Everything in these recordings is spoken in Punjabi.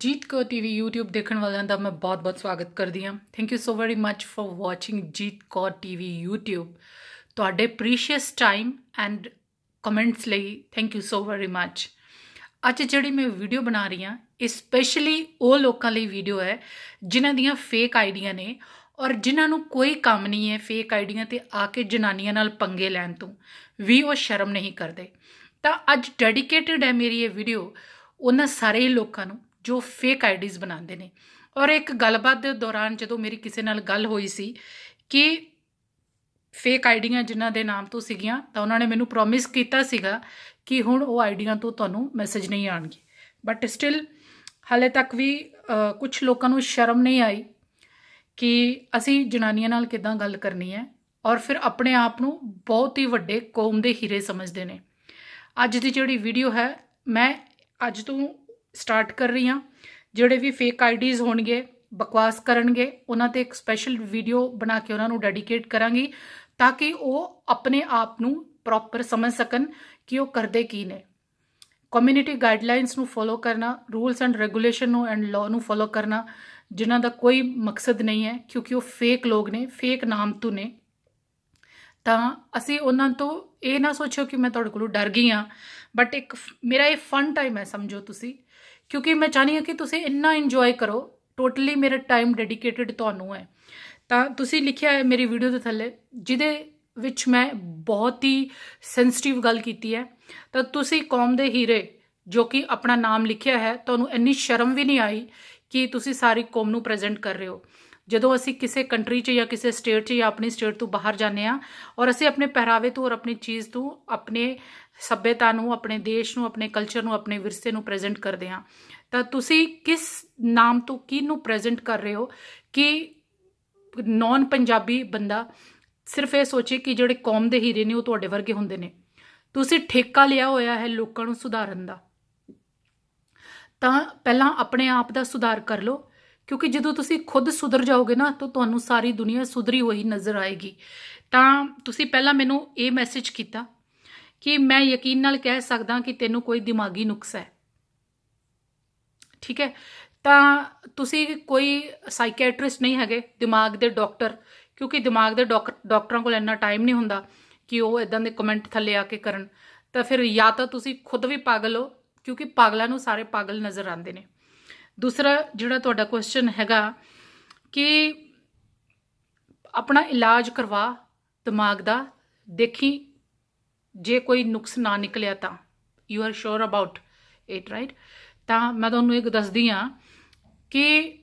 ਜੀਤ ਕੋ ਟੀਵੀ YouTube ਦੇਖਣ ਵਾਲਿਆਂ ਦਾ ਮੈਂ ਬਹੁਤ-ਬਹੁਤ ਸਵਾਗਤ ਕਰਦੀ ਹਾਂ thank you so very much for watching ਜੀਤ ਕੋ ਟੀਵੀ YouTube ਤੁਹਾਡੇ ਪ੍ਰੀਸ਼ੀਅਸ ਟਾਈਮ ਐਂਡ ਕਮੈਂਟਸ ਲਈ thank you so very much ਅੱਜ ਜਿਹੜੀ ਮੈਂ ਵੀਡੀਓ ਬਣਾ ਰਹੀ ਹਾਂ ਸਪੈਸ਼ਲੀ ਉਹ ਲੋਕਾਂ ਲਈ ਵੀਡੀਓ ਹੈ ਜਿਨ੍ਹਾਂ ਦੀਆਂ ਫੇਕ ਆਈਡੀਆਂ ਨੇ ਔਰ ਜਿਨ੍ਹਾਂ ਨੂੰ ਕੋਈ ਕੰਮ ਨਹੀਂ ਹੈ ਫੇਕ ਆਈਡੀਆਂ ਤੇ ਆ ਕੇ ਜਨਾਨੀਆਂ ਨਾਲ ਪੰਗੇ ਲੈਣ ਤੋਂ ਵੀ ਉਹ ਸ਼ਰਮ ਨਹੀਂ ਕਰਦੇ ਤਾਂ ਅੱਜ ਡੈਡੀਕੇਟਿਡ ਹੈ ਮੇਰੀ ਇਹ ਵੀਡੀਓ ਉਹਨਾਂ ਸਾਰੇ ਲੋਕਾਂ ਨੂੰ ਜੋ ਫੇਕ ਆਈਡੀਜ਼ ਬਣਾਉਂਦੇ ਨੇ ਔਰ ਇੱਕ ਗੱਲਬਾਤ ਦੇ ਦੌਰਾਨ ਜਦੋਂ ਮੇਰੀ ਕਿਸੇ ਨਾਲ ਗੱਲ ਹੋਈ ਸੀ ਕਿ ਫੇਕ ਆਈਡੀਆਂ ਜਿਨ੍ਹਾਂ ਦੇ ਨਾਮ ਤੋਂ ਸੀਗੀਆਂ ਤਾਂ ਉਹਨਾਂ ਨੇ ਮੈਨੂੰ ਪ੍ਰੋਮਿਸ ਕੀਤਾ ਸੀਗਾ ਕਿ ਹੁਣ ਉਹ ਆਈਡੀਆਂ ਤੋਂ ਤੁਹਾਨੂੰ ਮੈਸੇਜ ਨਹੀਂ ਆਣਗੇ ਬਟ ਸਟਿਲ ਹਾਲੇ ਤੱਕ ਵੀ ਕੁਝ ਲੋਕਾਂ ਨੂੰ ਸ਼ਰਮ ਨਹੀਂ ਆਈ ਕਿ ਅਸੀਂ ਜਨਾਨੀਆਂ ਨਾਲ ਕਿਦਾਂ ਗੱਲ ਕਰਨੀ ਹੈ ਔਰ ਫਿਰ ਆਪਣੇ ਆਪ ਨੂੰ ਬਹੁਤ ਹੀ ਵੱਡੇ ਕੌਮ ਦੇ ਹੀਰੇ ਸਮਝਦੇ ਨੇ ਅੱਜ ਦੀ ਜਿਹੜੀ ਵੀਡੀਓ ਹੈ ਮੈਂ ਅੱਜ ਤੋਂ ਸਟਾਰਟ ਕਰ ਰਹੀ ਹਾਂ ਜਿਹੜੇ ਵੀ ਫੇਕ ਆਈਡੀਜ਼ ਹੋਣਗੇ ਬਕਵਾਸ ਕਰਨਗੇ ਉਹਨਾਂ ਤੇ ਇੱਕ ਸਪੈਸ਼ਲ ਵੀਡੀਓ ਬਣਾ ਕੇ ਉਹਨਾਂ ਨੂੰ ਡੈਡੀਕੇਟ ਕਰਾਂਗੀ ਤਾਂ ਕਿ ਉਹ ਆਪਣੇ ਆਪ ਨੂੰ ਪ੍ਰੋਪਰ ਸਮਝ ਸਕਣ ਕਿ ਉਹ ਕਰਦੇ ਕੀ ਨੇ ਕਮਿਊਨਿਟੀ ਗਾਈਡਲਾਈਨਸ ਨੂੰ ਫੋਲੋ ਕਰਨਾ ਰੂਲਸ ਐਂਡ ਰੈਗੂਲੇਸ਼ਨ ਨੂੰ ਐਂਡ ਲਾਅ ਨੂੰ ਫੋਲੋ ਕਰਨਾ ਜਿਨ੍ਹਾਂ ਦਾ ਕੋਈ ਮਕਸਦ ਨਹੀਂ ਹੈ ਕਿਉਂਕਿ ਉਹ ਫੇਕ ਲੋਕ ਨੇ ਫੇਕ ਨਾਮ ਤੋਂ ਨੇ ਤਾਂ ਅਸੀਂ ਉਹਨਾਂ ਤੋਂ ਇਹ ਨਾ ਸੋਚੋ ਕਿ ਮੈਂ ਤੁਹਾਡੇ ਕੋਲੋਂ ਡਰ ਗਈ ਆ ਬਟ ਇੱਕ ਮੇਰਾ ਇਹ ਫਨ ਟਾਈਮ ਹੈ ਸਮਝੋ ਤੁਸੀਂ ਕਿਉਂਕਿ ਮੈਂ ਚਾਹਨੀ ਹਾਂ ਕਿ ਤੁਸੀਂ ਇੰਨਾ ਇੰਜੋਏ ਕਰੋ ਟੋਟਲੀ ਮੇਰਾ ਟਾਈਮ ਡੈਡੀਕੇਟਿਡ ਤੁਹਾਨੂੰ ਹੈ ਤਾਂ ਤੁਸੀਂ ਲਿਖਿਆ ਹੈ ਮੇਰੀ ਵੀਡੀਓ ਦੇ ਥੱਲੇ ਜਿਹਦੇ ਵਿੱਚ ਮੈਂ ਬਹੁਤ ਹੀ ਸੈਂਸਿਟਿਵ ਗੱਲ ਕੀਤੀ ਹੈ ਤਾਂ ਤੁਸੀਂ ਕੌਮ ਦੇ ਹੀਰੇ ਜੋ ਕਿ ਆਪਣਾ ਨਾਮ ਲਿਖਿਆ ਹੈ ਤੁਹਾਨੂੰ ਇੰਨੀ ਸ਼ਰਮ ਵੀ ਨਹੀਂ ਆਈ ਕਿ ਤੁਸੀਂ ਸਾਰੀ ਕੌਮ ਨੂੰ ਪ੍ਰੈਜ਼ੈਂਟ ਕਰ ਰਹੇ ਹੋ ਜਦੋਂ ਅਸੀਂ ਕਿਸੇ ਕੰਟਰੀ 'ਚ ਜਾਂ ਕਿਸੇ ਸਟੇਟ 'ਚ ਜਾਂ ਆਪਣੀ ਸਟੇਟ ਤੋਂ ਬਾਹਰ ਜਾਂਦੇ ਆ ਔਰ ਅਸੀਂ ਆਪਣੇ ਪਹਿਰਾਵੇ ਤੋਂ ਔਰ ਆਪਣੀ ਚੀਜ਼ ਤੋਂ ਆਪਣੇ ਸੱਭਿਅਤਾ ਨੂੰ ਆਪਣੇ ਦੇਸ਼ ਨੂੰ ਆਪਣੇ ਕਲਚਰ ਨੂੰ ਆਪਣੇ ਵਿਰਸੇ ਨੂੰ ਪ੍ਰੈਜ਼ੈਂਟ ਕਰਦੇ ਆ ਤਾਂ ਤੁਸੀਂ ਕਿਸ ਨਾਮ ਤੋਂ ਕਿਹਨੂੰ ਪ੍ਰੈਜ਼ੈਂਟ ਕਰ ਰਹੇ ਹੋ ਕਿ ਨਾਨ ਪੰਜਾਬੀ ਬੰਦਾ ਸਿਰਫ ਇਹ ਸੋਚੇ ਕਿ ਜਿਹੜੇ ਕੌਮ ਦੇ ਹੀਰੇ ਨੇ ਉਹ ਤੁਹਾਡੇ ਵਰਗੇ ਹੁੰਦੇ ਨੇ ਤੁਸੀਂ ਠੇਕਾ ਲਿਆ ਹੋਇਆ ਹੈ ਲੋਕਾਂ ਨੂੰ ਸੁਧਾਰਨ ਦਾ ਤਾਂ ਪਹਿਲਾਂ ਆਪਣੇ ਆਪ ਦਾ ਸੁਧਾਰ ਕਰ ਲਓ ਕਿਉਂਕਿ ਜਦੋਂ ਤੁਸੀਂ ਖੁਦ ਸੁਧਰ ਜਾਓਗੇ ਨਾ ਤਾਂ ਤੁਹਾਨੂੰ ਸਾਰੀ ਦੁਨੀਆ ਸੁਧਰੀ ਹੋਈ ਨਜ਼ਰ ਆਏਗੀ ਤਾਂ ਤੁਸੀਂ ਪਹਿਲਾਂ ਮੈਨੂੰ ਇਹ ਮੈਸੇਜ ਕੀਤਾ ਕਿ ਮੈਂ ਯਕੀਨ ਨਾਲ ਕਹਿ ਸਕਦਾ ਕਿ ਤੈਨੂੰ ਕੋਈ ਦਿਮਾਗੀ ਨੁਕਸ ਹੈ ਠੀਕ ਹੈ ਤਾਂ ਤੁਸੀਂ ਕੋਈ ਸਾਈਕੀਆਟ੍ਰਿਸਟ ਨਹੀਂ ਹੈਗੇ ਦਿਮਾਗ ਦੇ ਡਾਕਟਰ ਕਿਉਂਕਿ ਦਿਮਾਗ ਦੇ ਡਾਕਟਰਾਂ ਕੋਲ ਇੰਨਾ ਟਾਈਮ ਨਹੀਂ ਹੁੰਦਾ ਕਿ ਉਹ ਇਦਾਂ ਦੇ ਕਮੈਂਟ ਥੱਲੇ ਆ ਕੇ ਕਰਨ ਤਾਂ ਫਿਰ ਜਾਂ ਤਾਂ ਤੁਸੀਂ ਖੁਦ ਵੀ ਪਾਗਲ ਹੋ ਕਿਉਂਕਿ ਪਾਗਲਾਂ ਨੂੰ ਸਾਰੇ ਪਾਗਲ ਨਜ਼ਰ ਆਉਂਦੇ ਨੇ ਦੂਸਰਾ ਜਿਹੜਾ ਤੁਹਾਡਾ ਕੁਐਸਚਨ ਹੈਗਾ ਕਿ ਆਪਣਾ ਇਲਾਜ ਕਰਵਾ ਦਿਮਾਗ ਦਾ ਦੇਖੀ ਜੇ ਕੋਈ ਨੁਕਸ ਨਾ ਨਿਕਲਿਆ ਤਾਂ you are sure about it right ਤਾਂ ਮੈਂ ਤੁਹਾਨੂੰ ਇੱਕ ਦੱਸਦੀ ਆ ਕਿ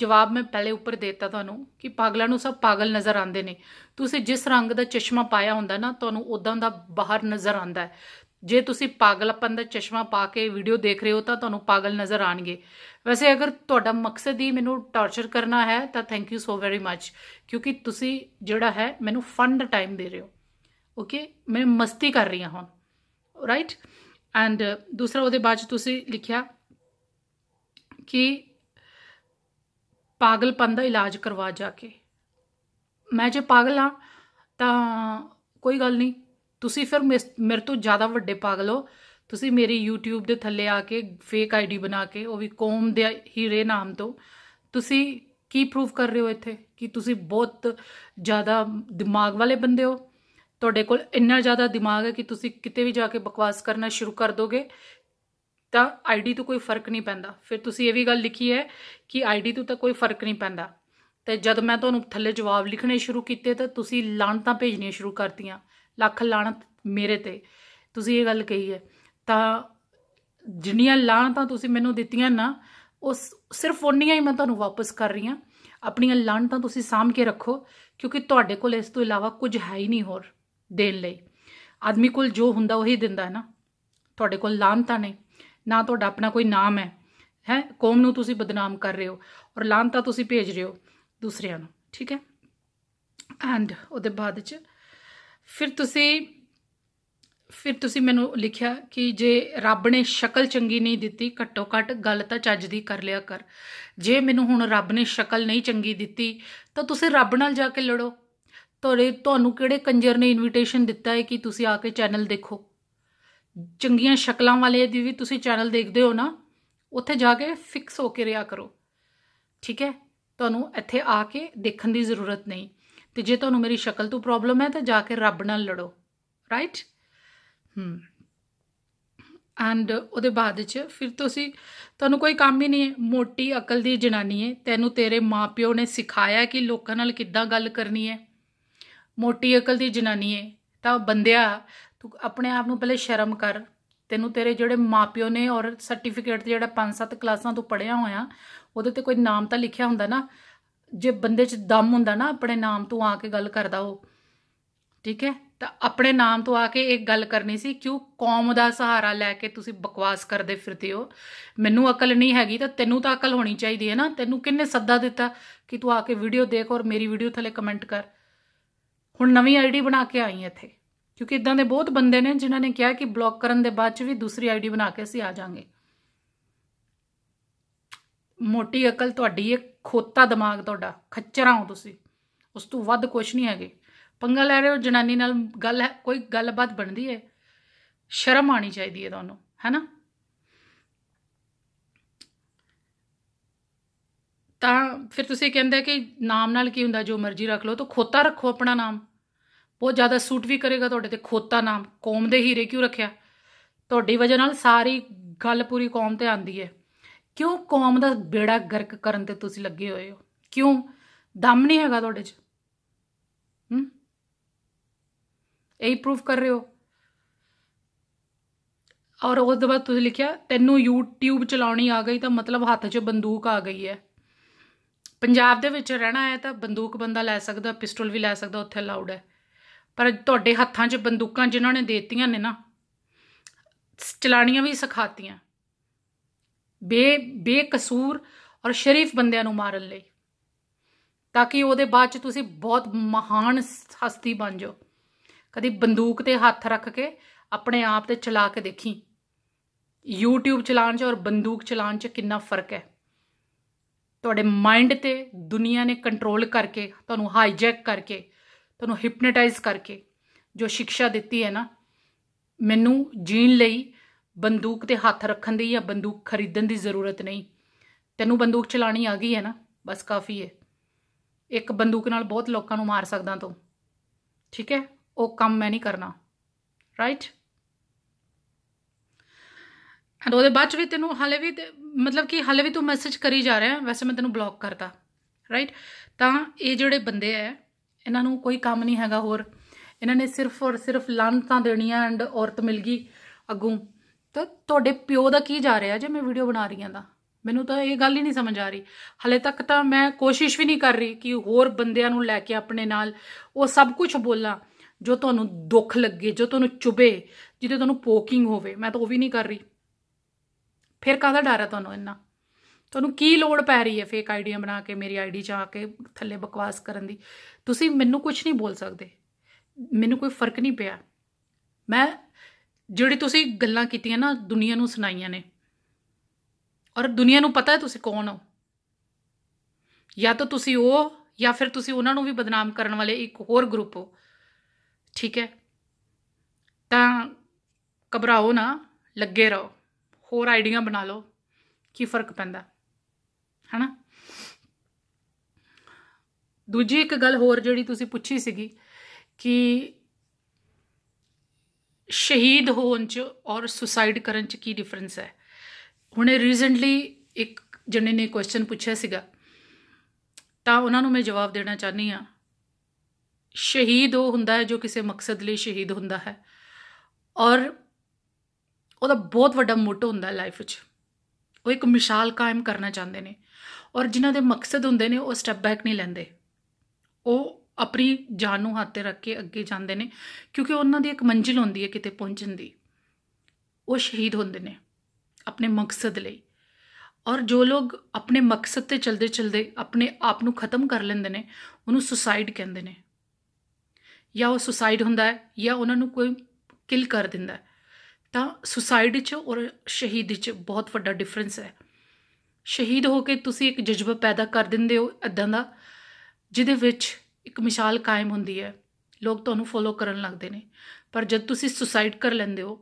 ਜਵਾਬ ਮੈਂ ਪਹਿਲੇ ਉੱਪਰ ਦਿੱਤਾ ਤੁਹਾਨੂੰ ਕਿ ਪਾਗਲਾਂ ਨੂੰ ਸਭ ਪਾਗਲ ਨਜ਼ਰ ਆਉਂਦੇ ਨੇ ਤੁਸੀਂ ਜਿਸ ਰੰਗ ਦਾ ਚਸ਼ਮਾ ਪਾਇਆ ਹੁੰਦਾ ਨਾ ਤੁਹਾਨੂੰ ਉਦਾਂ ਦਾ ਬਾਹਰ ਨਜ਼ਰ ਆਉਂਦਾ ਹੈ ਜੇ ਤੁਸੀਂ ਪਾਗਲਪਨ ਦਾ ਚਸ਼ਮਾ ਪਾ ਕੇ ਵੀਡੀਓ ਦੇਖ ਰਹੇ ਹੋ ਤਾਂ ਤੁਹਾਨੂੰ ਪਾਗਲ ਨਜ਼ਰ ਆਣਗੇ ਵੈਸੇ ਅਗਰ ਤੁਹਾਡਾ ਮਕਸਦ ਹੀ ਮੈਨੂੰ ਟਾਰਚਰ ਕਰਨਾ ਹੈ ਤਾਂ thank you so very much ਕਿਉਂਕਿ ਤੁਸੀਂ ਜਿਹੜਾ ਹੈ ਮੈਨੂੰ ਫਨ ਟਾਈਮ ਦੇ ਰਹੇ ਹੋ ਓਕੇ ਮੈਂ ਮਸਤੀ ਕਰ ਰਹੀ ਹਾਂ ਹੁਣ ਰਾਈਟ ਐਂਡ ਦੂਸਰਾ ਉਹਦੇ ਬਾਅਦ ਤੁਸੀਂ ਲਿਖਿਆ ਕਿ ਪਾਗਲਪਨ ਦਾ ਇਲਾਜ ਕਰਵਾ ਜਾ ਕੇ ਮੈਂ ਜੇ ਪਾਗਲ ਹਾਂ ਤਾਂ ਕੋਈ ਗੱਲ ਨਹੀਂ ਤੁਸੀਂ ਫਿਰ ਮੇਰੇ ਤੋਂ ਜ਼ਿਆਦਾ ਵੱਡੇ ਪਾਗਲ ਹੋ ਤੁਸੀਂ ਮੇਰੀ YouTube ਦੇ ਥੱਲੇ ਆ ਕੇ ਫੇਕ ਆਈਡੀ ਬਣਾ ਕੇ ਉਹ ਵੀ ਕੌਮ ਦੇ ਹੀਰੇ ਨਾਮ ਤੋਂ ਤੁਸੀਂ ਕੀ ਪ੍ਰੂਫ ਕਰ ਰਹੇ ਹੋ ਇੱਥੇ ਕਿ ਤੁਸੀਂ ਬਹੁਤ ਜ਼ਿਆਦਾ ਦਿਮਾਗ ਵਾਲੇ ਬੰਦੇ ਹੋ ਤੁਹਾਡੇ ਕੋਲ ਇੰਨਾ ਜ਼ਿਆਦਾ ਦਿਮਾਗ ਹੈ ਕਿ ਤੁਸੀਂ ਕਿਤੇ ਵੀ ਜਾ ਕੇ ਬਕਵਾਸ ਕਰਨਾ ਸ਼ੁਰੂ ਕਰ ਦੋਗੇ ਤਾਂ ਆਈਡੀ ਤੋਂ ਕੋਈ ਫਰਕ ਨਹੀਂ ਪੈਂਦਾ ਫਿਰ ਤੁਸੀਂ ਇਹ ਵੀ ਗੱਲ ਲਿਖੀ ਹੈ ਕਿ ਆਈਡੀ ਤੋਂ ਤਾਂ ਕੋਈ ਫਰਕ ਨਹੀਂ ਪੈਂਦਾ ਤੇ ਜਦ ਮੈਂ ਤੁਹਾਨੂੰ ਥੱਲੇ ਜਵਾਬ ਲਿਖਣੇ ਸ਼ੁਰੂ ਕੀਤੇ ਤਾਂ ਤੁਸੀਂ ਲਾਂਟਾਂ ਭੇਜਣੀਆਂ ਸ਼ੁਰੂ ਕਰਤੀਆਂ ਲੱਖ ਲਾਣਤ ਮੇਰੇ ਤੇ ਤੁਸੀਂ ਇਹ ਗੱਲ ਕਹੀ ਹੈ ਤਾਂ ਜਿੰਨੀਆਂ ਲਾਣਤਾਂ ਤੁਸੀਂ ਮੈਨੂੰ ਦਿੱਤੀਆਂ ਨਾ ਉਸ ਸਿਰਫ ਉਹਨੀਆਂ ਹੀ ਮੈਂ ਤੁਹਾਨੂੰ ਵਾਪਸ ਕਰ ਰਹੀ ਹਾਂ ਆਪਣੀਆਂ ਲਾਣਤਾਂ ਤੁਸੀਂ ਸਾਂਭ ਕੇ ਰੱਖੋ ਕਿਉਂਕਿ ਤੁਹਾਡੇ ਕੋਲ ਇਸ ਤੋਂ ਇਲਾਵਾ ਕੁਝ ਹੈ ਹੀ ਨਹੀਂ ਹੋਰ ਦੇਣ ਲਈ ਆਦਮੀ ਕੋਲ ਜੋ ਹੁੰਦਾ ਉਹੀ ਦਿੰਦਾ ਹੈ ਨਾ ਤੁਹਾਡੇ ਕੋਲ ਲਾਣਤਾਂ ਨੇ ਨਾ ਤੁਹਾਡਾ ਆਪਣਾ ਕੋਈ ਨਾਮ ਹੈ ਹੈ ਕੌਮ ਨੂੰ ਤੁਸੀਂ ਬਦਨਾਮ ਕਰ ਰਹੇ ਹੋ ਔਰ ਲਾਣਤਾਂ ਤੁਸੀਂ ਭੇਜ ਰਹੇ ਹੋ ਦੂਸਰਿਆਂ ਨੂੰ ਠੀਕ ਹੈ ਐਂਡ ਉਹਦੇ ਬਾਅਦ ਚ ਫਿਰ ਤੁਸੀਂ ਫਿਰ ਤੁਸੀਂ ਮੈਨੂੰ ਲਿਖਿਆ ਕਿ ਜੇ ਰੱਬ ਨੇ ਸ਼ਕਲ ਚੰਗੀ ਨਹੀਂ ਦਿੱਤੀ ਘੱਟੋ ਘੱਟ ਗੱਲ ਤਾਂ ਚੱਜ ਦੀ ਕਰ ਲਿਆ ਕਰ ਜੇ ਮੈਨੂੰ ਹੁਣ ਰੱਬ ਨੇ ਸ਼ਕਲ ਨਹੀਂ ਚੰਗੀ ਦਿੱਤੀ ਤਾਂ ਤੁਸੀਂ ਰੱਬ ਨਾਲ ਜਾ ਕੇ ਲੜੋ ਤੁਹਾਡੇ ਤੁਹਾਨੂੰ ਕਿਹੜੇ ਕੰਜਰ ਨੇ ਇਨਵੀਟੇਸ਼ਨ ਦਿੱਤਾ ਹੈ ਕਿ ਤੁਸੀਂ ਆ ਕੇ ਚੈਨਲ ਦੇਖੋ ਚੰਗੀਆਂ ਸ਼ਕਲਾਂ ਵਾਲੇ ਦੀ ਵੀ ਤੁਸੀਂ ਚੈਨਲ ਦੇਖਦੇ ਹੋ ਨਾ ਉੱਥੇ ਜਾ ਕੇ ਫਿਕਸ ਹੋ ਕੇ ਰਿਆ ਕਰੋ ਠੀਕ ਹੈ ਤੁਹਾਨੂੰ ਇੱਥੇ ਆ ਕੇ ਦੇਖਣ ਦੀ ਜ਼ਰੂਰਤ ਨਹੀਂ ਤੇ ਜੇ ਤੁਹਾਨੂੰ ਮੇਰੀ ਸ਼ਕਲ ਤੋਂ ਪ੍ਰੋਬਲਮ ਹੈ ਤਾਂ ਜਾ ਕੇ ਰੱਬ ਨਾਲ ਲੜੋ ਰਾਈਟ ਹਮ ਐਂਡ ਉਹਦੇ ਬਾਅਦ ਵਿੱਚ ਫਿਰ ਤੁਸੀਂ ਤੁਹਾਨੂੰ ਕੋਈ ਕੰਮ ਹੀ ਨਹੀਂ ਹੈ ਮੋਟੀ ਅਕਲ ਦੀ ਜਨਾਨੀ ਹੈ ਤੈਨੂੰ ਤੇਰੇ ਮਾਪਿਓ ਨੇ ਸਿਖਾਇਆ ਕਿ ਲੋਕਾਂ ਨਾਲ ਕਿੱਦਾਂ ਗੱਲ ਕਰਨੀ ਹੈ ਮੋਟੀ ਅਕਲ ਦੀ ਜਨਾਨੀ ਹੈ ਤਾਂ ਬੰਦਿਆ ਤੂੰ ਆਪਣੇ ਆਪ ਨੂੰ ਪਹਿਲੇ ਸ਼ਰਮ ਕਰ ਤੈਨੂੰ ਤੇਰੇ ਜਿਹੜੇ ਮਾਪਿਓ ਨੇ ਔਰ ਸਰਟੀਫਿਕੇਟ ਜਿਹੜਾ 5-7 ਕਲਾਸਾਂ ਤੋਂ ਪੜਿਆ ਹੋਇਆ ਉਹਦੇ ਤੇ ਕੋਈ ਨਾਮ ਤਾਂ ਲਿਖਿਆ ਹੁੰਦਾ ਨਾ ਜੇ ਬੰਦੇ 'ਚ ਦਮ ਹੁੰਦਾ ਨਾ ਆਪਣੇ ਨਾਮ ਤੋਂ ਆ ਕੇ ਗੱਲ ਕਰਦਾ ਉਹ ਠੀਕ ਹੈ ਤਾਂ ਆਪਣੇ ਨਾਮ ਤੋਂ ਆ ਕੇ ਇੱਕ ਗੱਲ ਕਰਨੀ ਸੀ ਕਿਉਂ ਕੌਮ ਦਾ ਸਹਾਰਾ ਲੈ ਕੇ ਤੁਸੀਂ ਬਕਵਾਸ ਕਰਦੇ ਫਿਰਦੇ ਹੋ ਮੈਨੂੰ ਅਕਲ ਨਹੀਂ ਹੈਗੀ ਤਾਂ ਤੈਨੂੰ ਤਾਂ ਅਕਲ ਹੋਣੀ ਚਾਹੀਦੀ ਹੈ ਨਾ ਤੈਨੂੰ ਕਿੰਨੇ ਸੱਦਾ ਦਿੱਤਾ ਕਿ ਤੂੰ ਆ ਕੇ ਵੀਡੀਓ ਦੇਖ ਔਰ ਮੇਰੀ ਵੀਡੀਓ ਥੱਲੇ ਕਮੈਂਟ ਕਰ ਹੁਣ ਨਵੀਂ ਆਈਡੀ ਬਣਾ ਕੇ ਆਈ ਇੱਥੇ ਕਿਉਂਕਿ ਇਦਾਂ ਦੇ ਬਹੁਤ ਬੰਦੇ ਨੇ ਜਿਨ੍ਹਾਂ ਨੇ ਕਿਹਾ ਕਿ ਬਲੌਕ ਕਰਨ ਦੇ ਬਾਅਦ ਚ ਵੀ ਦੂਸਰੀ ਆਈਡੀ ਬਣਾ ਕੇ ਅਸੀਂ ਆ ਜਾਾਂਗੇ ਮੋਟੀ ਅਕਲ ਤੁਹਾਡੀ ਇਹ ਖੋਤਾ ਦਿਮਾਗ ਤੁਹਾਡਾ ਖੱਚਰਾਂ ਹੋ ਤੁਸੀਂ ਉਸ ਤੋਂ ਵੱਧ ਕੁਝ ਨਹੀਂ ਹੈਗੇ ਪੰਗਾ ਲੈ ਰਹੇ ਹੋ ਜਨਾਨੀ ਨਾਲ ਗੱਲ ਹੈ ਕੋਈ ਗੱਲਬਾਤ ਬਣਦੀ ਹੈ ਸ਼ਰਮ ਆਣੀ ਚਾਹੀਦੀ ਹੈ ਤੁਹਾਨੂੰ ਹੈਨਾ ਤਾਂ ਫਿਰ ਤੁਸੀਂ ਕਹਿੰਦੇ ਕਿ ਨਾਮ ਨਾਲ ਕੀ ਹੁੰਦਾ ਜੋ ਮਰਜ਼ੀ ਰੱਖ ਲਓ ਤਾਂ ਖੋਤਾ ਰੱਖੋ ਆਪਣਾ ਨਾਮ ਬਹੁਤ ਜ਼ਿਆਦਾ ਸੂਟ ਵੀ ਕਰੇਗਾ ਤੁਹਾਡੇ ਤੇ ਖੋਤਾ ਨਾਮ ਕੌਮ ਦੇ ਹੀਰੇ ਕਿਉਂ ਰੱਖਿਆ ਤੁਹਾਡੀ ਵਜ੍ਹਾ ਨਾਲ ਸਾਰੀ ਗੱਲ ਪੂਰੀ ਕੌਮ ਤੇ ਆਂਦੀ ਹੈ ਕਿਉਂ ਕੌਮ ਦਾ ਬੇੜਾ ਗਰਕ ਕਰਨ ਤੇ ਤੁਸੀਂ ਲੱਗੇ ਹੋਏ ਹੋ ਕਿਉਂ ਦਮ ਨਹੀਂ ਹੈਗਾ ਤੁਹਾਡੇ 'ਚ ਹੂੰ ਇਹ ਪ੍ਰੂਫ ਕਰ ਰਹੇ ਹੋ ਔਰ ਉਸ ਤੋਂ ਬਾਅਦ ਤੁਸੀਂ ਲਿਖਿਆ ਤੈਨੂੰ YouTube ਚਲਾਉਣੀ ਆ ਗਈ ਤਾਂ ਮਤਲਬ ਹੱਥ 'ਚ ਬੰਦੂਕ ਆ ਗਈ ਹੈ ਪੰਜਾਬ ਦੇ ਵਿੱਚ ਰਹਿਣਾ ਹੈ ਤਾਂ ਬੰਦੂਕ ਬੰਦਾ ਲੈ ਸਕਦਾ ਪਿਸਟਲ ਵੀ ਲੈ ਸਕਦਾ ਉੱਥੇ ਅਲਾਉਡ ਹੈ ਪਰ ਤੁਹਾਡੇ ਹੱਥਾਂ 'ਚ ਬੰਦੂਕਾਂ ਜਿਨ੍ਹਾਂ ਨੇ ਦੇਤੀਆਂ ਨੇ ਨਾ ਚਲਾਣੀਆਂ ਵੀ ਸਿਖਾਤੀਆਂ ਬੇ ਬੇਕਸੂਰ ਔਰ ਸ਼ਰੀਫ ਬੰਦਿਆਂ ਨੂੰ ਮਾਰਨ ਲਈ ਤਾਂ ਕਿ ਉਹਦੇ ਬਾਅਦ ਚ ਤੁਸੀਂ ਬਹੁਤ ਮਹਾਨ ਹਸਤੀ ਬਣ ਜਾਓ ਕਦੀ ਬੰਦੂਕ ਤੇ ਹੱਥ ਰੱਖ ਕੇ ਆਪਣੇ ਆਪ ਤੇ ਚਲਾ ਕੇ ਦੇਖੀ YouTube ਚਲਾਉਣ 'ਚ ਔਰ ਬੰਦੂਕ ਚਲਾਉਣ 'ਚ ਕਿੰਨਾ ਫਰਕ ਹੈ ਤੁਹਾਡੇ ਮਾਈਂਡ ਤੇ ਦੁਨੀਆ ਨੇ ਕੰਟਰੋਲ ਕਰਕੇ ਤੁਹਾਨੂੰ ਹਾਈਜੈਕ ਕਰਕੇ ਤੁਹਾਨੂੰ ਹਿਪਨੋਟਾਈਜ਼ ਕਰਕੇ ਜੋ ਸਿੱਖਿਆ ਦਿੱਤੀ ਹੈ ਨਾ ਮੈਨੂੰ ਜੀਣ ਲਈ ਬੰਦੂਕ ਤੇ ਹੱਥ ਰੱਖਣ ਦੀ ਜਾਂ ਬੰਦੂਕ ਖਰੀਦਣ ਦੀ ਜ਼ਰੂਰਤ ਨਹੀਂ ਤੈਨੂੰ ਬੰਦੂਕ ਚਲਾਣੀ ਆ ਗਈ ਹੈ ਨਾ ਬਸ ਕਾਫੀ ਹੈ ਇੱਕ ਬੰਦੂਕ ਨਾਲ ਬਹੁਤ ਲੋਕਾਂ ਨੂੰ ਮਾਰ ਸਕਦਾ ਤੂੰ ਠੀਕ ਹੈ ਉਹ ਕੰਮ ਮੈਂ ਨਹੀਂ ਕਰਨਾ ਰਾਈਟ ਐਂਡ ਉਹਦੇ ਬਾਅਦ ਵੀ ਤੈਨੂੰ ਹਲੇ ਵੀ ਮਤਲਬ ਕਿ ਹਲੇ ਵੀ ਤੂੰ ਮੈਸੇਜ ਕਰੀ ਜਾ ਰਿਹਾ ਵੈਸੇ ਮੈਂ ਤੈਨੂੰ ਬਲੌਕ ਕਰਤਾ ਰਾਈਟ ਤਾਂ ਇਹ ਜਿਹੜੇ ਬੰਦੇ ਐ ਇਹਨਾਂ ਨੂੰ ਕੋਈ ਕੰਮ ਨਹੀਂ ਹੈਗਾ ਹੋਰ ਇਹਨਾਂ ਨੇ ਸਿਰਫ ਔਰ ਸਿਰਫ ਲਾਂਤਾਂ ਦੇਣੀਆਂ ਐਂਡ ਔਰਤ ਮਿਲ ਗਈ ਅਗੋਂ ਤਾਂ ਤੁਹਾਡੇ ਪਿਓ ਦਾ ਕੀ ਜਾ ਰਿਹਾ ਜੇ ਮੈਂ ਵੀਡੀਓ ਬਣਾ ਰਹੀ ਆਂ ਦਾ ਮੈਨੂੰ ਤਾਂ ਇਹ ਗੱਲ ਹੀ ਨਹੀਂ ਸਮਝ ਆ ਰਹੀ ਹਲੇ ਤੱਕ ਤਾਂ ਮੈਂ ਕੋਸ਼ਿਸ਼ ਵੀ ਨਹੀਂ ਕਰ ਰਹੀ ਕਿ ਹੋਰ ਬੰਦਿਆਂ ਨੂੰ ਲੈ ਕੇ ਆਪਣੇ ਨਾਲ ਉਹ ਸਭ ਕੁਝ ਬੋਲਾਂ ਜੋ ਤੁਹਾਨੂੰ ਦੁੱਖ ਲੱਗੇ ਜੋ ਤੁਹਾਨੂੰ ਚੁਬੇ ਜਿਹਦੇ ਤੁਹਾਨੂੰ ਪੋਕਿੰਗ ਹੋਵੇ ਮੈਂ ਤਾਂ ਉਹ ਵੀ ਨਹੀਂ ਕਰ ਰਹੀ ਫਿਰ ਕਾਹਦਾ ਡਰ ਹੈ ਤੁਹਾਨੂੰ ਇੰਨਾ ਤੁਹਾਨੂੰ ਕੀ ਲੋੜ ਪੈ ਰਹੀ ਹੈ ਫੇਕ ਆਈਡੀਆਂ ਬਣਾ ਕੇ ਮੇਰੀ ਆਈਡੀ 'ਚ ਆ ਕੇ ਥੱਲੇ ਬਕਵਾਸ ਕਰਨ ਦੀ ਤੁਸੀਂ ਮੈਨੂੰ ਕੁਝ ਨਹੀਂ ਬੋਲ ਸਕਦੇ ਮੈਨੂੰ ਕੋਈ ਫਰਕ ਨਹੀਂ ਪਿਆ ਮੈਂ ਜਿਹੜੀ ਤੁਸੀਂ ਗੱਲਾਂ ਕੀਤੀਆਂ ਨਾ ਦੁਨੀਆ ਨੂੰ ਸੁਣਾਈਆਂ ਨੇ ਔਰ ਦੁਨੀਆ ਨੂੰ ਪਤਾ ਹੈ ਤੁਸੀਂ ਕੌਣ ਹੋ ਜਾਂ ਤਾਂ ਤੁਸੀਂ ਉਹ ਜਾਂ ਫਿਰ ਤੁਸੀਂ ਉਹਨਾਂ ਨੂੰ ਵੀ ਬਦਨਾਮ ਕਰਨ ਵਾਲੇ ਇੱਕ ਹੋਰ ਗਰੁੱਪ ਹੋ ਠੀਕ ਹੈ ਤਾਂ ਘਬਰਾਓ ਨਾ ਲੱਗੇ ਰਹੋ ਹੋਰ ਆਈਡੀਆਂ ਬਣਾ ਲਓ ਕੀ ਫਰਕ ਪੈਂਦਾ ਹੈਨਾ ਦੂਜੀ ਇੱਕ ਗੱਲ ਹੋਰ ਜਿਹੜੀ ਤੁਸੀਂ ਪੁੱਛੀ ਸੀਗੀ ਕਿ ਸ਼ਹੀਦ ਹੋਣ ਚ ਔਰ ਸੁਸਾਈਡ ਕਰਨ ਚ ਕੀ ਡਿਫਰੈਂਸ ਹੈ ਹੁਣੇ ਰੀਸੈਂਟਲੀ ਇੱਕ ਜਣੇ ਨੇ ਕੁਐਸਚਨ ਪੁੱਛਿਆ ਸੀਗਾ ਤਾਂ ਉਹਨਾਂ ਨੂੰ ਮੈਂ ਜਵਾਬ ਦੇਣਾ ਚਾਹਨੀ ਆ ਸ਼ਹੀਦ ਉਹ ਹੁੰਦਾ ਹੈ ਜੋ ਕਿਸੇ ਮਕਸਦ ਲਈ ਸ਼ਹੀਦ ਹੁੰਦਾ ਹੈ ਔਰ ਉਹਦਾ ਬਹੁਤ ਵੱਡਾ ਮੋਟੋ ਹੁੰਦਾ ਲਾਈਫ 'ਚ ਉਹ ਇੱਕ ਮਿਸਾਲ ਕਾਇਮ ਕਰਨਾ ਚਾਹੁੰਦੇ ਨੇ ਔਰ ਜਿਨ੍ਹਾਂ ਦੇ ਮਕਸਦ ਹੁੰਦੇ ਨੇ ਉਹ ਸਟੈਪ ਬੈਕ ਨਹੀਂ ਲੈਂਦੇ ਉਹ ਆਪਣੀ ਜਾਨ ਨੂੰ ਹੱਥ ਤੇ ਰੱਖ ਕੇ ਅੱਗੇ ਜਾਂਦੇ ਨੇ ਕਿਉਂਕਿ ਉਹਨਾਂ ਦੀ ਇੱਕ ਮੰਜ਼ਿਲ ਹੁੰਦੀ ਹੈ ਕਿਤੇ ਪਹੁੰਚਣ ਦੀ ਉਹ ਸ਼ਹੀਦ ਹੁੰਦੇ ਨੇ ਆਪਣੇ ਮਕਸਦ ਲਈ ਔਰ ਜੋ ਲੋਕ ਆਪਣੇ ਮਕਸਦ ਤੇ ਚਲਦੇ ਚਲਦੇ ਆਪਣੇ ਆਪ ਨੂੰ ਖਤਮ ਕਰ ਲੈਂਦੇ ਨੇ ਉਹਨੂੰ ਸੁਸਾਈਡ ਕਹਿੰਦੇ ਨੇ ਜਾਂ ਉਹ ਸੁਸਾਈਡ ਹੁੰਦਾ ਹੈ ਜਾਂ ਉਹਨਾਂ ਨੂੰ ਕੋਈ ਕਿਲ ਕਰ ਦਿੰਦਾ ਹੈ ਤਾਂ ਸੁਸਾਈਡ 'ਚ ਔਰ ਸ਼ਹੀਦ 'ਚ ਬਹੁਤ ਵੱਡਾ ਡਿਫਰੈਂਸ ਹੈ ਸ਼ਹੀਦ ਹੋ ਕੇ ਤੁਸੀਂ ਇੱਕ ਜਜ਼ਬਾ ਪੈਦਾ ਕਰ ਦਿੰਦੇ ਹੋ ਇਦਾਂ ਦਾ ਜਿਹਦੇ ਵਿੱਚ ਇੱਕ ਮਿਸਾਲ ਕਾਇਮ ਹੁੰਦੀ ਹੈ ਲੋਕ ਤੁਹਾਨੂੰ ਫੋਲੋ ਕਰਨ ਲੱਗਦੇ ਨੇ ਪਰ ਜਦ ਤੁਸੀਂ ਸੁਸਾਈਡ ਕਰ ਲੈਂਦੇ ਹੋ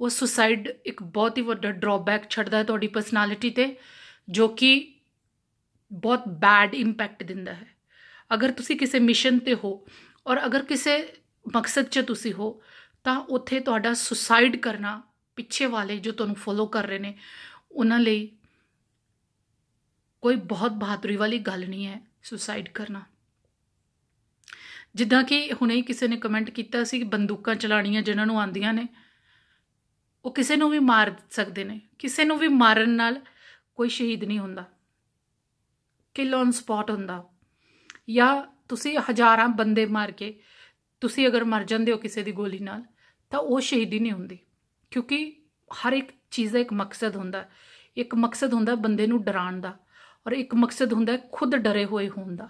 ਉਹ ਸੁਸਾਈਡ ਇੱਕ ਬਹੁਤ ਹੀ ਵੱਡਾ ਡਰਾਬੈਕ ਛੱਡਦਾ ਹੈ ਤੁਹਾਡੀ ਪਰਸਨੈਲਿਟੀ ਤੇ ਜੋ ਕਿ ਬਹੁਤ ਬੈਡ ਇੰਪੈਕਟ ਦਿੰਦਾ ਹੈ ਅਗਰ ਤੁਸੀਂ ਕਿਸੇ ਮਿਸ਼ਨ ਤੇ ਹੋ ਔਰ ਅਗਰ ਕਿਸੇ ਮਕਸਦ 'ਚ ਤੁਸੀਂ ਹੋ ਤਾਂ ਉੱਥੇ ਤੁਹਾਡਾ ਸੁਸਾਈਡ ਕਰਨਾ ਪਿੱਛੇ ਵਾਲੇ ਜੋ ਤੁਹਾਨੂੰ ਫੋਲੋ ਕਰ ਰਹੇ ਨੇ ਉਹਨਾਂ ਲਈ ਕੋਈ ਬਹੁਤ ਬਹਾਦਰੀ ਵਾਲੀ ਗੱਲ ਨਹੀਂ ਹੈ ਸੁਸਾਈਡ ਕਰਨਾ ਜਿੱਦਾਂ ਕਿ ਹੁਣੇ ਹੀ ਕਿਸੇ ਨੇ ਕਮੈਂਟ ਕੀਤਾ ਸੀ ਬੰਦੂਕਾਂ ਚਲਾਣੀਆਂ ਜਿਨ੍ਹਾਂ ਨੂੰ ਆਂਦੀਆਂ ਨੇ ਉਹ ਕਿਸੇ ਨੂੰ ਵੀ ਮਾਰ ਸਕਦੇ ਨੇ ਕਿਸੇ ਨੂੰ ਵੀ ਮਾਰਨ ਨਾਲ ਕੋਈ ਸ਼ਹੀਦ ਨਹੀਂ ਹੁੰਦਾ ਕਿਲ ਔਨ ਸਪੌਟ ਹੁੰਦਾ ਜਾਂ ਤੁਸੀਂ ਹਜ਼ਾਰਾਂ ਬੰਦੇ ਮਾਰ ਕੇ ਤੁਸੀਂ ਅਗਰ ਮਰ ਜਾਂਦੇ ਹੋ ਕਿਸੇ ਦੀ ਗੋਲੀ ਨਾਲ ਤਾਂ ਉਹ ਸ਼ਹੀਦੀ ਨਹੀਂ ਹੁੰਦੀ ਕਿਉਂਕਿ ਹਰ ਇੱਕ ਚੀਜ਼ ਦਾ ਇੱਕ ਮਕਸਦ ਹੁੰਦਾ ਇੱਕ ਮਕਸਦ ਹੁੰਦਾ ਬੰਦੇ ਨੂੰ ਡਰਾਉਣ ਦਾ ਔਰ ਇੱਕ ਮਕਸਦ ਹੁੰਦਾ ਖੁਦ ਡਰੇ ਹੋਏ ਹੋਣ ਦਾ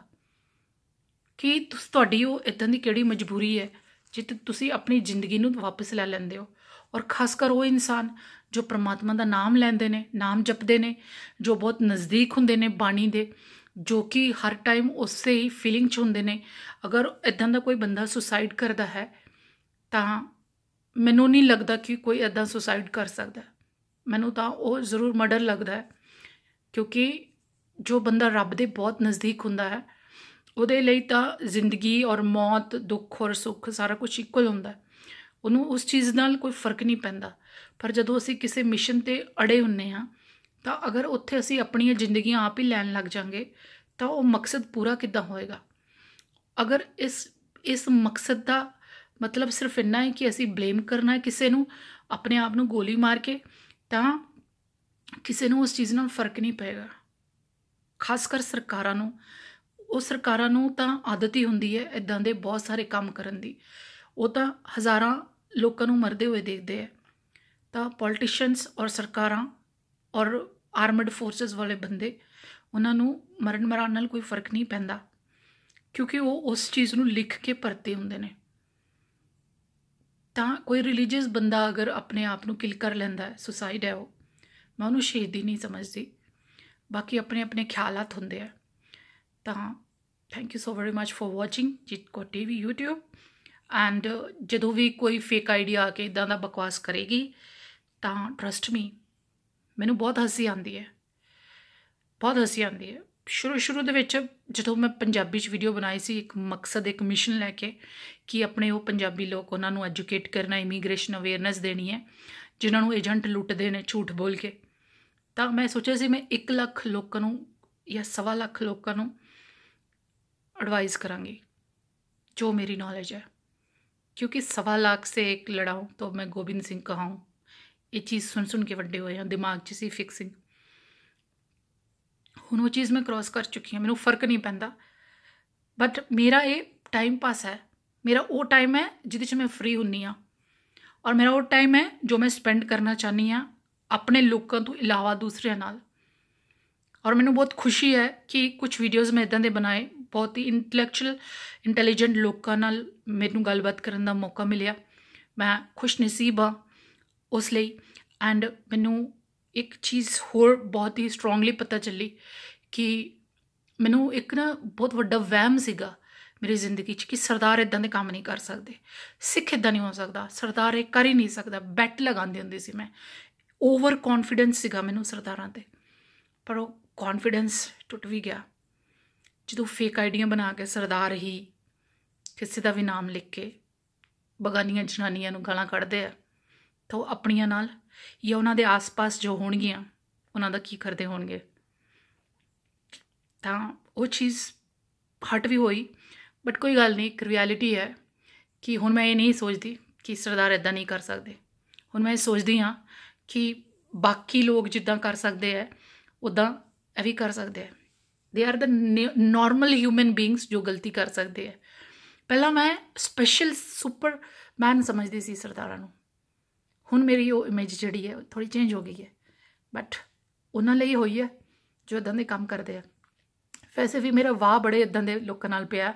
ਕਿ ਤੁਸ ਤੁਹਾਡੀ ਉਹ ਇਦਾਂ ਦੀ ਕਿਹੜੀ ਮਜਬੂਰੀ ਹੈ ਜਿੱਤ ਤੁਸੀਂ ਆਪਣੀ ਜ਼ਿੰਦਗੀ ਨੂੰ ਵਾਪਸ ਲੈ ਲੈਂਦੇ ਹੋ ਔਰ ਖਾਸ ਕਰ ਉਹ ਇਨਸਾਨ ਜੋ ਪ੍ਰਮਾਤਮਾ ਦਾ ਨਾਮ ਲੈਂਦੇ ਨੇ ਨਾਮ ਜਪਦੇ ਨੇ ਜੋ ਬਹੁਤ ਨਜ਼ਦੀਕ ਹੁੰਦੇ ਨੇ ਬਾਣੀ ਦੇ ਜੋ ਕਿ ਹਰ ਟਾਈਮ ਉਸੇ ਹੀ ਫੀਲਿੰਗ 'ਚ ਹੁੰਦੇ ਨੇ ਅਗਰ ਇਦਾਂ ਦਾ ਕੋਈ ਬੰਦਾ ਸੁਸਾਈਡ ਕਰਦਾ ਹੈ ਤਾਂ ਮੈਨੂੰ ਨਹੀਂ ਲੱਗਦਾ ਕਿ ਕੋਈ ਇਦਾਂ ਸੁਸਾਈਡ ਕਰ ਸਕਦਾ ਮੈਨੂੰ ਤਾਂ ਉਹ ਜ਼ਰੂਰ ਮਰਡਰ ਲੱਗਦਾ ਹੈ ਕਿਉਂਕਿ ਜੋ ਬੰਦਾ ਰੱਬ ਦੇ ਬਹੁਤ ਨਜ਼ਦੀਕ ਹੁੰਦਾ ਹੈ ਉਹਦੇ ਲਈ ਤਾਂ ਜ਼ਿੰਦਗੀ ਔਰ ਮੌਤ ਦੁੱਖ ਔਰ ਸੁੱਖ ਸਾਰਾ ਕੁਝ ਇਕੁਅਲ ਹੁੰਦਾ ਉਹਨੂੰ ਉਸ ਚੀਜ਼ ਨਾਲ ਕੋਈ ਫਰਕ ਨਹੀਂ ਪੈਂਦਾ ਪਰ ਜਦੋਂ ਅਸੀਂ ਕਿਸੇ ਮਿਸ਼ਨ ਤੇ ਅੜੇ ਹੁੰਨੇ ਆ ਤਾਂ ਅਗਰ ਉੱਥੇ ਅਸੀਂ ਆਪਣੀਆਂ ਜ਼ਿੰਦਗੀਆਂ ਆਪ ਹੀ ਲੈਣ ਲੱਗ ਜਾਾਂਗੇ ਤਾਂ ਉਹ ਮਕਸਦ ਪੂਰਾ ਕਿੱਦਾਂ ਹੋਏਗਾ ਅਗਰ ਇਸ ਇਸ ਮਕਸਦ ਦਾ ਮਤਲਬ ਸਿਰਫ ਇੰਨਾ ਹੈ ਕਿ ਅਸੀਂ ਬਲੇਮ ਕਰਨਾ ਹੈ ਕਿਸੇ ਨੂੰ ਆਪਣੇ ਆਪ ਨੂੰ ਗੋਲੀ ਮਾਰ ਕੇ ਤਾਂ ਕਿਸੇ ਨੂੰ ਉਸ ਚੀਜ਼ ਨਾਲ ਫਰਕ ਨਹੀਂ ਪਏਗਾ ਖਾਸ ਕਰ ਸਰਕਾਰਾਂ ਨੂੰ ਉਹ ਸਰਕਾਰਾਂ ਨੂੰ ਤਾਂ ਆਦਤ ਹੀ ਹੁੰਦੀ ਹੈ ਇਦਾਂ ਦੇ ਬਹੁਤ ਸਾਰੇ ਕੰਮ ਕਰਨ ਦੀ ਉਹ ਤਾਂ ਹਜ਼ਾਰਾਂ ਲੋਕਾਂ ਨੂੰ ਮਰਦੇ ਹੋਏ ਦੇਖਦੇ ਆ ਤਾਂ ਪੋਲਿਟਿਸ਼ੀਅਨਸ ਔਰ ਸਰਕਾਰਾਂ ਔਰ ਆਰਮਡ ਫੋਰਸਸ ਵਾਲੇ ਬੰਦੇ ਉਹਨਾਂ ਨੂੰ ਮਰਨ ਮਰਾਨ ਨਾਲ ਕੋਈ ਫਰਕ ਨਹੀਂ ਪੈਂਦਾ ਕਿਉਂਕਿ ਉਹ ਉਸ ਚੀਜ਼ ਨੂੰ ਲਿਖ ਕੇ ਪਰਤੇ ਹੁੰਦੇ ਨੇ ਤਾਂ ਕੋਈ ਰਿਲੀਜੀਅਸ ਬੰਦਾ ਅਗਰ ਆਪਣੇ ਆਪ ਨੂੰ ਕਿਲ ਕਰ ਲੈਂਦਾ ਹੈ ਸੁਸਾਈਡ ਹੈ ਉਹ ਮੈਂ ਉਹਨੂੰ ਸ਼ਹੀਦੀ ਨਹੀਂ ਸਮਝਦੀ ਬਾਕੀ ਆਪਣੇ ਆਪਣੇ ਖਿਆਲਤ ਹੁੰਦੇ ਆ ਤਾਂ thank you so very much for watching ਜਿੱਤਕੋ ਟੀਵੀ YouTube ਐਂਡ uh, ਜਦੋਂ ਵੀ ਕੋਈ ਫੇਕ ਆਈਡੀਆ ਆ ਕੇ ਇਦਾਂ ਦਾ ਬਕਵਾਸ ਕਰੇਗੀ ਤਾਂ ਟਰਸਟ ਮੀ ਮੈਨੂੰ ਬਹੁਤ ਹਸੀ ਆਉਂਦੀ ਹੈ ਬਹੁਤ ਹਸੀ ਆਉਂਦੀ ਹੈ ਸ਼ੁਰੂ ਸ਼ੁਰੂ ਦੇ ਵਿੱਚ ਜਦੋਂ ਮੈਂ ਪੰਜਾਬੀ 'ਚ ਵੀਡੀਓ ਬਣਾਈ ਸੀ ਇੱਕ ਮਕਸਦ ਇੱਕ ਮਿਸ਼ਨ ਲੈ ਕੇ ਕਿ ਆਪਣੇ ਉਹ ਪੰਜਾਬੀ ਲੋਕ ਉਹਨਾਂ ਨੂੰ ਐਜੂਕੇਟ ਕਰਨਾ ਇਮੀਗ੍ਰੇਸ਼ਨ ਅਵੇਅਰਨੈਸ ਦੇਣੀ ਹੈ ਜਿਨ੍ਹਾਂ ਨੂੰ ਏਜੰਟ ਲੁੱਟਦੇ ਨੇ ਝੂਠ ਬੋਲ ਕੇ ਤਾਂ ਮੈਂ ਸੋਚਿਆ ਸੀ ਮੈਂ 1 ਲੱਖ ਲੋਕਾਂ ਨੂੰ ਜਾਂ 1.5 ਲੱਖ ਲੋਕਾਂ ਨੂੰ ਐਡਵਾਈਸ ਕਰਾਂਗੀ ਜੋ ਮੇਰੀ ਨੋਲੇਜ ਹੈ ਕਿਉਂਕਿ ਸਵਾ ਲੱਖ ਸੇ ਇੱਕ ਲੜਾਉ ਤੋ ਮੈਂ ਗੋਬਿੰਦ ਸਿੰਘ सिंह ਇਹ ਚੀਜ਼ ਸੁਣ ਸੁਣ ਕੇ ਵੱਡੇ ਹੋਏ ਹਾਂ ਦਿਮਾਗ 'ਚ ਸੀ ਫਿਕਸਿੰਗ ਹੁਣ ਉਹ ਚੀਜ਼ ਮੈਂ ਕ੍ਰਾਸ ਕਰ ਚੁੱਕੀ ਹਾਂ ਮੈਨੂੰ ਫਰਕ ਨਹੀਂ ਪੈਂਦਾ ਬਟ ਮੇਰਾ ਇਹ ਟਾਈਮ ਪਾਸ ਹੈ ਮੇਰਾ ਉਹ ਟਾਈਮ ਹੈ ਜਿਹਦੇ 'ਚ ਮੈਂ ਫ੍ਰੀ ਹੁੰਨੀ ਆ ਔਰ ਮੇਰਾ ਉਹ ਟਾਈਮ ਹੈ ਜੋ ਮੈਂ ਸਪੈਂਡ ਕਰਨਾ ਚਾਹਨੀ ਆ ਆਪਣੇ ਲੋਕਾਂ ਤੋਂ ਇਲਾਵਾ ਦੂਸਰਿਆਂ ਨਾਲ ਔਰ ਮੈਨੂੰ ਬਹੁਤ ਖੁਸ਼ੀ ਹੈ ਕਿ ਕੁਝ ਵੀਡੀਓਜ਼ ਮੈਂ ਇਦਾਂ ਦੇ ਬਣਾਏ ਬਹੁਤ ਹੀ ਇੰਟੈਲੈਕਚੁਅਲ ਇੰਟੈਲੀਜੈਂਟ ਲੋਕਾਂ ਨਾਲ ਮੈਨੂੰ ਗੱਲਬਾਤ ਕਰਨ ਦਾ ਮੌਕਾ ਮਿਲਿਆ ਮੈਂ ਖੁਸ਼ ਨਸੀਬ ਹਾਂ ਉਸ ਲਈ ਐਂਡ ਮੈਨੂੰ ਇੱਕ ਚੀਜ਼ ਹੋਰ ਬਹੁਤ ਹੀ ਸਟਰੋਂਗਲੀ ਪਤਾ ਚੱਲੀ ਕਿ ਮੈਨੂੰ ਇੱਕ ਨਾ ਬਹੁਤ ਵੱਡਾ ਵਹਿਮ ਸੀਗਾ ਮੇਰੀ ਜ਼ਿੰਦਗੀ 'ਚ ਕਿ ਸਰਦਾਰ ਇਦਾਂ ਦੇ ਕੰਮ ਨਹੀਂ ਕਰ ਸਕਦੇ ਸਿੱਖ ਇਦਾਂ ਨਹੀਂ ਹੋ ਸਕਦਾ ਸਰਦਾਰ ਇਹ ਕਰ ਹੀ ਨਹੀਂ ਸਕਦਾ ਬੈਟ ਲਗਾਉਂਦੇ ਹੁੰਦੇ ਸੀ ਮੈਂ ਓਵਰ ਕੌਨਫੀਡੈਂਸ ਸੀਗਾ ਮੈਨੂੰ ਸਰਦਾਰਾਂ ਤੇ ਪਰ ਉਹ ਕੌਨਫੀਡੈਂਸ ਟੁੱਟ ਵੀ ਗਿਆ ਜਦੋਂ ਫੇਕ ਆਈਡੀਆਂ ਬਣਾ ਕੇ ਸਰਦਾਰ ਹੀ ਕਿਸੇ ਦਾ ਵੀ ਨਾਮ ਲਿਖ ਕੇ ਬਗਾਨੀਆਂ ਜਨਾਨੀਆਂ ਨੂੰ ਗਾਲਾਂ ਕੱਢਦੇ ਆ ਤਾਂ ਉਹ ਆਪਣੀਆਂ ਨਾਲ ਜਾਂ ਉਹਨਾਂ ਦੇ ਆਸ-ਪਾਸ ਜੋ ਹੋਣਗੀਆਂ ਉਹਨਾਂ ਦਾ ਕੀ ਕਰਦੇ ਹੋਣਗੇ ਤਾਂ ਉਹ ਚੀਜ਼ ਹਟ ਵੀ ਹੋਈ ਬਟ ਕੋਈ ਗੱਲ ਨਹੀਂ ਇੱਕ ਰਿਐਲਿਟੀ ਹੈ ਕਿ ਹੁਣ ਮੈਂ ਇਹ ਨਹੀਂ ਸੋਚਦੀ ਕਿ ਸਰਦਾਰ ਇਦਾਂ ਨਹੀਂ ਕਰ ਸਕਦੇ ਹੁਣ ਮੈਂ ਇਹ ਸੋਚਦੀ ਹਾਂ ਕਿ ਬਾਕੀ ਲੋਕ ਜਿੱਦਾਂ ਕਰ ਸਕਦੇ ਐ ਉਦਾਂ ਇਹ ਵੀ ਕਰ ਸਕਦੇ ਐ they are the normal human beings ਜੋ ਗਲਤੀ ਕਰ ਸਕਦੇ ਹੈ ਪਹਿਲਾਂ ਮੈਂ ਸਪੈਸ਼ਲ ਸੁਪਰ ਮੈਨ ਸਮਝਦੀ ਸੀ ਸਰਦਾਰਾਂ ਨੂੰ ਹੁਣ ਮੇਰੀ ਉਹ ਇਮੇਜ ਜਿਹੜੀ ਹੈ ਥੋੜੀ ਚੇਂਜ ਹੋ ਗਈ ਹੈ ਬਟ ਉਹਨਾਂ ਲਈ ਹੋਈ ਹੈ ਜੋ ਇਦਾਂ ਦੇ ਕੰਮ ਕਰਦੇ ਆ ਵੈਸੇ ਵੀ ਮੇਰਾ ਵਾਹ ਬੜੇ ਇਦਾਂ ਦੇ ਲੋਕਾਂ ਨਾਲ ਪਿਆ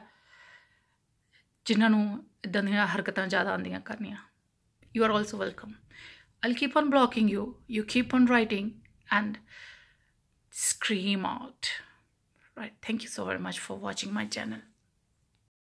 ਜਿਨ੍ਹਾਂ ਨੂੰ ਇਦਾਂ ਦੀਆਂ ਹਰਕਤਾਂ ਜ਼ਿਆਦਾ ਆਉਂਦੀਆਂ ਕਰਨੀਆਂ you are also welcome all keep on blocking you you keep on writing and scream out right thank you so very much for watching my channel